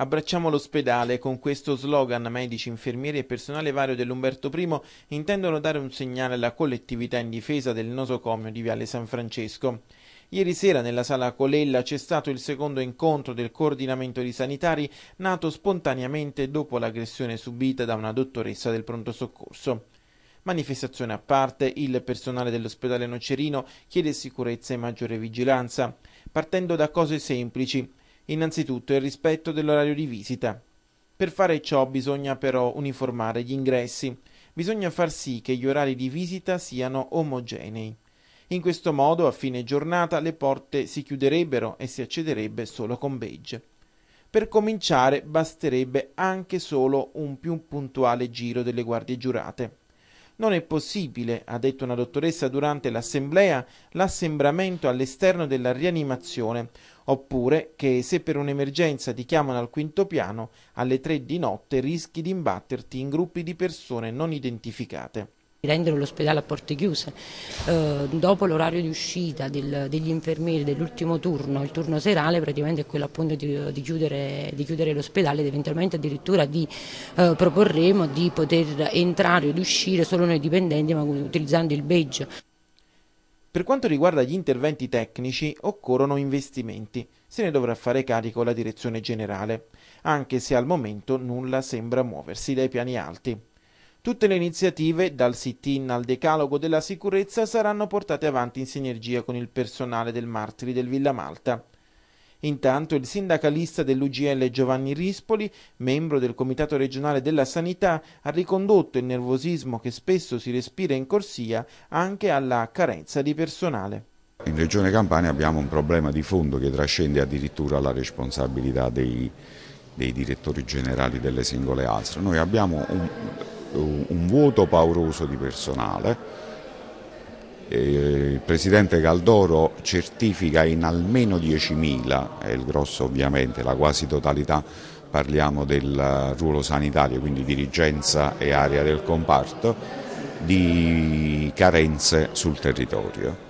Abbracciamo l'ospedale, con questo slogan medici, infermieri e personale vario dell'Umberto I intendono dare un segnale alla collettività in difesa del nosocomio di Viale San Francesco. Ieri sera nella sala Colella c'è stato il secondo incontro del coordinamento di sanitari nato spontaneamente dopo l'aggressione subita da una dottoressa del pronto soccorso. Manifestazione a parte, il personale dell'ospedale Nocerino chiede sicurezza e maggiore vigilanza, partendo da cose semplici, innanzitutto il rispetto dell'orario di visita. Per fare ciò bisogna però uniformare gli ingressi, bisogna far sì che gli orari di visita siano omogenei. In questo modo a fine giornata le porte si chiuderebbero e si accederebbe solo con badge. Per cominciare basterebbe anche solo un più puntuale giro delle guardie giurate. Non è possibile, ha detto una dottoressa durante l'assemblea, l'assembramento all'esterno della rianimazione, oppure che se per un'emergenza ti chiamano al quinto piano, alle tre di notte rischi di imbatterti in gruppi di persone non identificate rendere l'ospedale a porte chiuse. Eh, dopo l'orario di uscita del, degli infermieri dell'ultimo turno, il turno serale praticamente è quello appunto di, di chiudere, chiudere l'ospedale ed eventualmente addirittura di, eh, proporremo di poter entrare ed uscire solo noi dipendenti ma utilizzando il badge. Per quanto riguarda gli interventi tecnici occorrono investimenti, se ne dovrà fare carico la direzione generale, anche se al momento nulla sembra muoversi dai piani alti. Tutte le iniziative, dal sit-in al decalogo della sicurezza, saranno portate avanti in sinergia con il personale del Martiri del Villa Malta. Intanto il sindacalista dell'UGL Giovanni Rispoli, membro del Comitato regionale della Sanità, ha ricondotto il nervosismo che spesso si respira in corsia anche alla carenza di personale. In Regione Campania abbiamo un problema di fondo che trascende addirittura la responsabilità dei, dei direttori generali delle singole ASR. Noi abbiamo un, un vuoto pauroso di personale. Il presidente Caldoro certifica in almeno 10.000, è il grosso ovviamente, la quasi totalità, parliamo del ruolo sanitario, quindi dirigenza e area del comparto, di carenze sul territorio.